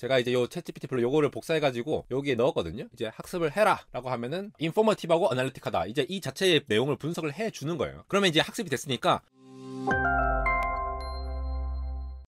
제가 이제 요 챗GPT 플러 요거를 복사해가지고 여기에 넣었거든요. 이제 학습을 해라라고 하면은 인포머티브하고 어널리틱하다. 이제 이 자체의 내용을 분석을 해주는 거예요. 그러면 이제 학습이 됐으니까.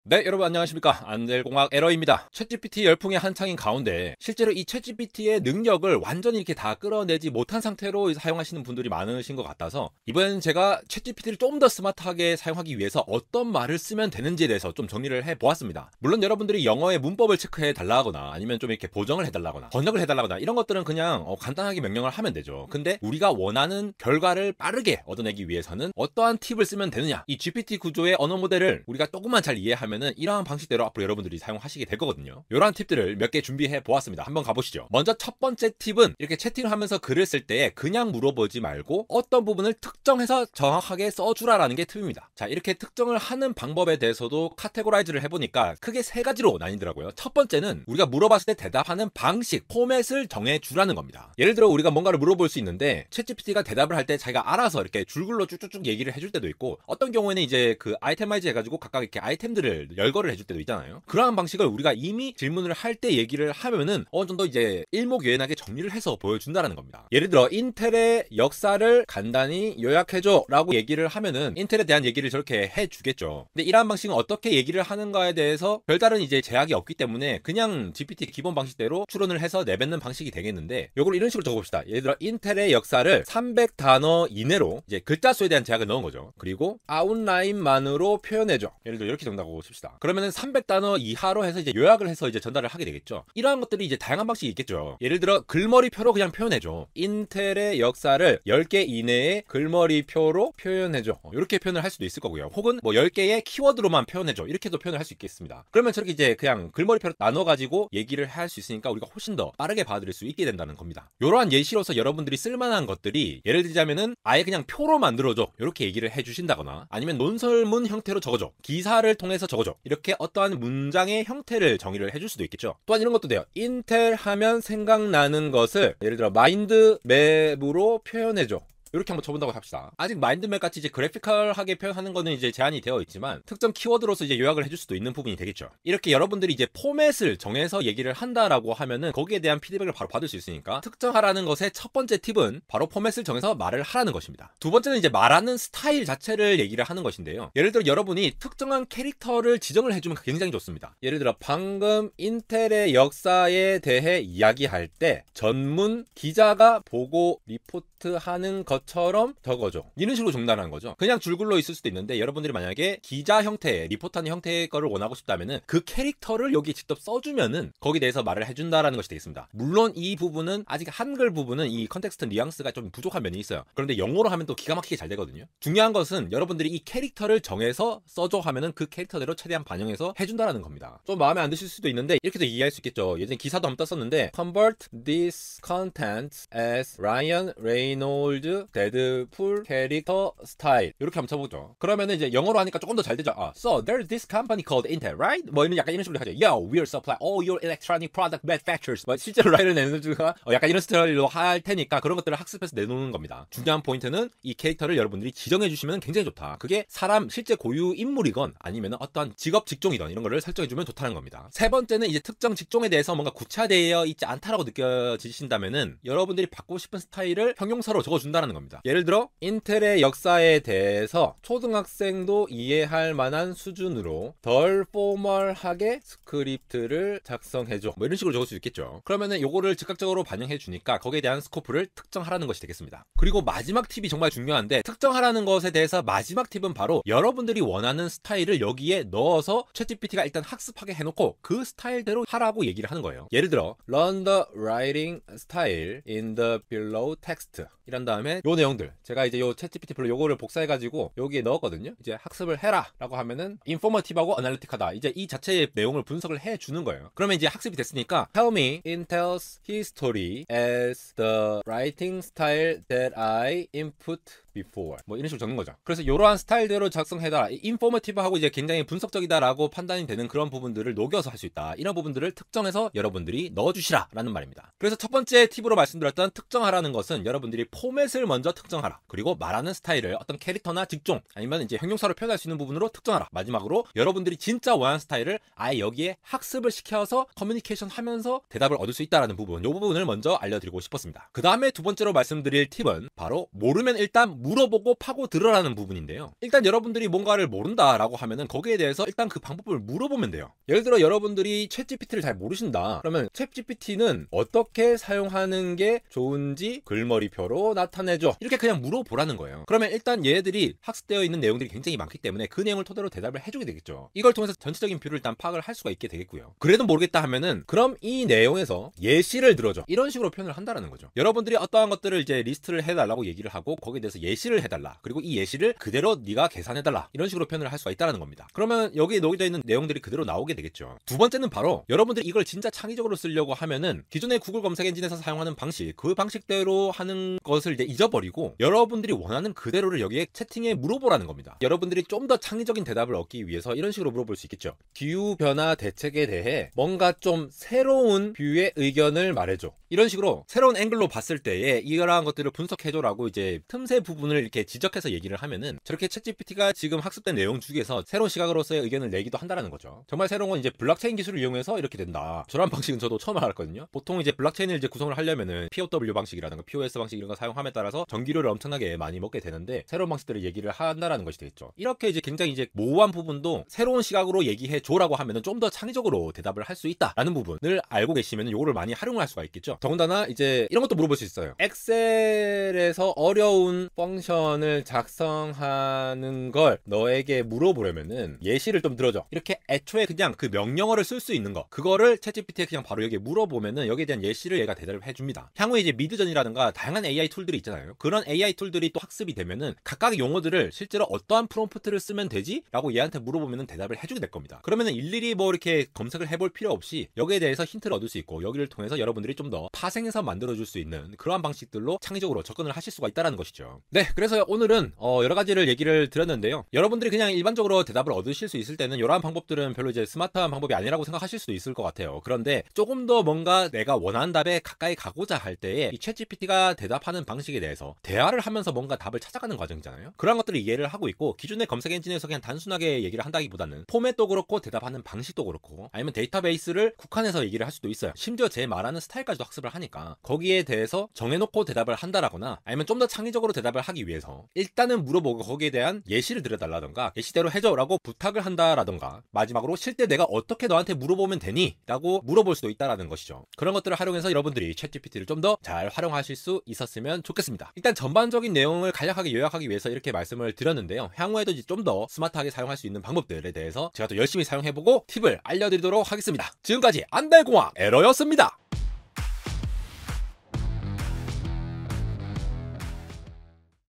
네, 여러분 안녕하십니까. 안젤공학 에러입니다. 챗GPT 열풍의 한창인 가운데 실제로 이 챗GPT의 능력을 완전히 이렇게 다 끌어내지 못한 상태로 사용하시는 분들이 많으신 것 같아서 이번엔 제가 챗GPT를 좀 더 스마트하게 사용하기 위해서 어떤 말을 쓰면 되는지에 대해서 좀 정리를 해보았습니다. 물론 여러분들이 영어의 문법을 체크해 달라거나 아니면 좀 이렇게 보정을 해달라거나 번역을 해달라거나 이런 것들은 그냥 어, 간단하게 명령을 하면 되죠. 근데 우리가 원하는 결과를 빠르게 얻어내기 위해서는 어떠한 팁을 쓰면 되느냐 이 GPT 구조의 언어 모델을 우리가 조금만 잘 이해하면 보면은 이러한 방식대로 앞으로 여러분들이 사용하시게 될 거거든요. 이러한 팁들을 몇 개 준비해 보았습니다. 한번 가보시죠. 먼저 첫 번째 팁은 이렇게 채팅을 하면서 글을 쓸 때 그냥 물어보지 말고 어떤 부분을 특정해서 정확하게 써주라라는 게 팁입니다. 자 이렇게 특정을 하는 방법에 대해서도 카테고라이즈를 해보니까 크게 세 가지로 나뉘더라고요. 첫 번째는 우리가 물어봤을 때 대답하는 방식, 포맷을 정해주라는 겁니다. 예를 들어 우리가 뭔가를 물어볼 수 있는데 챗GPT가 대답을 할 때 자기가 알아서 이렇게 줄글로 쭉쭉쭉 얘기를 해줄 때도 있고 어떤 경우에는 이제 그 아이템마이즈 해가지고 각각 이렇게 아이템들을 열거를 해줄 때도 있잖아요. 그러한 방식을 우리가 이미 질문을 할 때 얘기를 하면은 어느 정도 이제 일목요연하게 정리를 해서 보여준다라는 겁니다. 예를 들어 인텔의 역사를 간단히 요약해줘라고 얘기를 하면은 인텔에 대한 얘기를 저렇게 해주겠죠. 근데 이러한 방식은 어떻게 얘기를 하는가에 대해서 별다른 이제 제약이 없기 때문에 그냥 GPT 기본 방식대로 추론을 해서 내뱉는 방식이 되겠는데 요걸 이런 식으로 적어봅시다. 예를 들어 인텔의 역사를 300단어 이내로 이제 글자 수에 대한 제약을 넣은 거죠. 그리고 아웃라인만으로 표현해줘. 예를 들어 이렇게 정답하고 칩시다. 그러면은 300단어 이하로 해서 이제 요약을 해서 이제 전달을 하게 되겠죠. 이러한 것들이 이제 다양한 방식이 있겠죠. 예를 들어 글머리표로 그냥 표현해줘. 인텔의 역사를 10개 이내에 글머리표로 표현해줘. 이렇게 어, 표현을 할 수도 있을 거고요. 혹은 뭐 10개의 키워드로만 표현해줘. 이렇게도 표현을 할 수 있겠습니다. 그러면 저렇게 이제 그냥 글머리표로 나눠가지고 얘기를 할 수 있으니까 우리가 훨씬 더 빠르게 받아들일 수 있게 된다는 겁니다. 이러한 예시로서 여러분들이 쓸만한 것들이 예를 들자면은 아예 그냥 표로 만들어줘. 이렇게 얘기를 해주신다거나 아니면 논설문 형태로 적어줘. 기사를 통해서 적어 줘 저거죠. 이렇게 어떠한 문장의 형태를 정의를 해줄 수도 있겠죠. 또한 이런 것도 돼요. 인텔 하면 생각나는 것을 예를 들어 마인드 맵으로 표현해줘. 이렇게 한번 쳐본다고 합시다. 아직 마인드맵 같이 이제 그래픽컬하게 표현하는 거는 이제 제한이 되어 있지만 특정 키워드로서 이제 요약을 해줄 수도 있는 부분이 되겠죠. 이렇게 여러분들이 이제 포맷을 정해서 얘기를 한다라고 하면은 거기에 대한 피드백을 바로 받을 수 있으니까 특정하라는 것의 첫 번째 팁은 바로 포맷을 정해서 말을 하라는 것입니다. 두 번째는 이제 말하는 스타일 자체를 얘기를 하는 것인데요. 예를 들어 여러분이 특정한 캐릭터를 지정을 해주면 굉장히 좋습니다. 예를 들어 방금 인텔의 역사에 대해 이야기할 때 전문 기자가 보고 리포트하는 것 것처럼 더 거죠. 이런 식으로 종단한 거죠. 그냥 줄글로 있을 수도 있는데 여러분들이 만약에 기자 형태의 리포터 형태의 거를 원하고 싶다면은 그 캐릭터를 여기 직접 써주면은 거기 에 대해서 말을 해준다라는 것이 되어 있습니다. 물론 이 부분은 아직 한글 부분은 이 컨텍스트 뉘앙스가 좀 부족한 면이 있어요. 그런데 영어로 하면 또 기가 막히게 잘 되거든요. 중요한 것은 여러분들이 이 캐릭터를 정해서 써줘 하면은 그 캐릭터대로 최대한 반영해서 해준다라는 겁니다. 좀 마음에 안 드실 수도 있는데 이렇게도 이해할 수 있겠죠. 예전에 기사도 한번 떴었는데 convert this content as Ryan Reynolds 데드풀 캐릭터 스타일 이렇게 한번 쳐보죠. 그러면은 이제 영어로 하니까 조금 더 잘 되죠. 아, so there's this company called Intel, right? 뭐 이런 약간 이런 식으로 하죠. Yo, we'll supply all your electronic product manufacturers. 뭐 실제로 라이언 에너지가 어, 약간 이런 스타일로 할 테니까 그런 것들을 학습해서 내놓는 겁니다. 중요한 포인트는 이 캐릭터를 여러분들이 지정해 주시면 굉장히 좋다. 그게 사람 실제 고유 인물이건 아니면 어떤 직업 직종이던 이런 거를 설정해 주면 좋다는 겁니다. 세 번째는 이제 특정 직종에 대해서 뭔가 구차되어 있지 않다라고 느껴지신다면은 여러분들이 받고 싶은 스타일을 형용사로 적어준다는 겁니다. 겁니다. 예를 들어 인텔의 역사에 대해서 초등학생도 이해할 만한 수준으로 덜 포멀하게 스크립트를 작성해줘 뭐 이런 식으로 적을 수 있겠죠. 그러면은 요거를 즉각적으로 반영해 주니까 거기에 대한 스코프를 특정하라는 것이 되겠습니다. 그리고 마지막 팁이 정말 중요한데 특정하라는 것에 대해서 마지막 팁은 바로 여러분들이 원하는 스타일을 여기에 넣어서 챗GPT가 일단 학습하게 해놓고 그 스타일대로 하라고 얘기를 하는 거예요. 예를 들어 learn the writing style in the below text 이런 다음에 요 내용들 제가 이제 요 챗GPT 플로 요거를 복사해 가지고 여기에 넣었거든요. 이제 학습을 해라라고 하면은 인포머티브하고 어널리틱하다. 이제 이 자체의 내용을 분석을 해 주는 거예요. 그러면 이제 학습이 됐으니까 Tell me Intel's history as the writing style that I input before 뭐 이런 식으로 적는 거죠. 그래서 이러한 스타일대로 작성해달라. 인포머티브하고 이제 굉장히 분석적이다라고 판단이 되는 그런 부분들을 녹여서 할 수 있다. 이런 부분들을 특정해서 여러분들이 넣어주시라라는 말입니다. 그래서 첫 번째 팁으로 말씀드렸던 특정하라는 것은 여러분들이 포맷을 먼저 특정하라. 그리고 말하는 스타일을 어떤 캐릭터나 직종 아니면 이제 형용사로 표현할 수 있는 부분으로 특정하라. 마지막으로 여러분들이 진짜 원하는 스타일을 아예 여기에 학습을 시켜서 커뮤니케이션 하면서 대답을 얻을 수 있다라는 부분. 이 부분을 먼저 알려드리고 싶었습니다. 그 다음에 두 번째로 말씀드릴 팁은 바로 모르면 일단 물어보고 파고 들어라는 부분인데요. 일단 여러분들이 뭔가를 모른다라고 하면은 거기에 대해서 일단 그 방법을 물어보면 돼요. 예를 들어 여러분들이 챗GPT를 잘 모르신다. 그러면 챗GPT는 어떻게 사용하는 게 좋은지 글머리표로 나타내줘. 이렇게 그냥 물어보라는 거예요. 그러면 일단 얘들이 학습되어 있는 내용들이 굉장히 많기 때문에 그 내용을 토대로 대답을 해주게 되겠죠. 이걸 통해서 전체적인 뷰를 일단 파악을 할 수가 있게 되겠고요. 그래도 모르겠다 하면은 그럼 이 내용에서 예시를 들어줘. 이런 식으로 표현을 한다라는 거죠. 여러분들이 어떠한 것들을 이제 리스트를 해달라고 얘기를 하고 거기에 대해서 예 예시를 해달라. 그리고 이 예시를 그대로 네가 계산해달라. 이런 식으로 표현을 할 수가 있다는 겁니다. 그러면 여기에 녹여져 있는 내용들이 그대로 나오게 되겠죠. 두 번째는 바로 여러분들이 이걸 진짜 창의적으로 쓰려고 하면은 기존의 구글 검색 엔진에서 사용하는 방식, 그 방식대로 하는 것을 이제 잊어버리고 여러분들이 원하는 그대로를 여기에 채팅에 물어보라는 겁니다. 여러분들이 좀 더 창의적인 대답을 얻기 위해서 이런 식으로 물어볼 수 있겠죠. 기후 변화 대책에 대해 뭔가 좀 새로운 뷰의 의견을 말해줘. 이런 식으로 새로운 앵글로 봤을 때에 이러한 것들을 분석해줘라고 이제 틈새 부분 부분을 이렇게 지적해서 얘기를 하면은 저렇게 챗GPT가 지금 학습된 내용 중에서 새로운 시각으로서의 의견을 내기도 한다라는 거죠. 정말 새로운 건 이제 블록체인 기술을 이용해서 이렇게 된다. 저런 방식은 저도 처음 알았거든요. 보통 이제 블록체인을 이제 구성을 하려면은 POW 방식이라든가 POS 방식 이런 거 사용함에 따라서 전기료를 엄청나게 많이 먹게 되는데 새로운 방식들을 얘기를 한다라는 것이 되겠죠. 이렇게 이제 굉장히 이제 모호한 부분도 새로운 시각으로 얘기해 줘라고 하면은 좀 더 창의적으로 대답을 할 수 있다라는 부분을 알고 계시면 이거를 많이 활용할 수가 있겠죠. 더군다나 이제 이런 것도 물어볼 수 있어요. 엑셀에서 어려운 펑 펑션을 작성하는 걸 너에게 물어보려면은 예시를 좀 들어줘. 이렇게 애초에 그냥 그 명령어를 쓸 수 있는 거 그거를 챗GPT에 그냥 바로 여기 에 물어보면은 여기에 대한 예시를 얘가 대답을 해줍니다. 향후에 이제 미드전이라든가 다양한 AI 툴들이 있잖아요. 그런 AI 툴들이 또 학습이 되면은 각각의 용어들을 실제로 어떠한 프롬프트를 쓰면 되지?라고 얘한테 물어보면은 대답을 해주게 될 겁니다. 그러면은 일일이 뭐 이렇게 검색을 해볼 필요 없이 여기에 대해서 힌트를 얻을 수 있고 여기를 통해서 여러분들이 좀 더 파생해서 만들어줄 수 있는 그러한 방식들로 창의적으로 접근을 하실 수가 있다는 것이죠. 네. 네, 그래서 오늘은 어, 여러 가지를 얘기를 드렸는데요. 여러분들이 그냥 일반적으로 대답을 얻으실 수 있을 때는 이러한 방법들은 별로 이제 스마트한 방법이 아니라고 생각하실 수도 있을 것 같아요. 그런데 조금 더 뭔가 내가 원하는 답에 가까이 가고자 할 때에 이 c h a t g p t 가 대답하는 방식에 대해서 대화를 하면서 뭔가 답을 찾아가는 과정이잖아요. 그런 것들을 이해를 하고 있고 기존의 검색 엔진에서 그냥 단순하게 얘기를 한다기보다는 포맷도 그렇고 대답하는 방식도 그렇고 아니면 데이터베이스를 국한해서 얘기를 할 수도 있어요. 심지어 제 말하는 스타일까지도 학습을 하니까 거기에 대해서 정해놓고 대답을 한다라거나 아니면 좀 더 창의적으로 대답을 하 하기 위해서 일단은 물어보고 거기에 대한 예시를 들여달라던가 예시대로 해줘라고 부탁을 한다라던가 마지막으로 실제 내가 어떻게 너한테 물어보면 되니? 라고 물어볼 수도 있다라는 것이죠. 그런 것들을 활용해서 여러분들이 c h a t g p t 를좀 더 잘 활용하실 수 있었으면 좋겠습니다. 일단 전반적인 내용을 간략하게 요약하기 위해서 이렇게 말씀을 드렸는데요. 향후에도 좀 더 스마트하게 사용할 수 있는 방법들에 대해서 제가 또 열심히 사용해보고 팁을 알려드리도록 하겠습니다. 지금까지 안달공학 에러였습니다.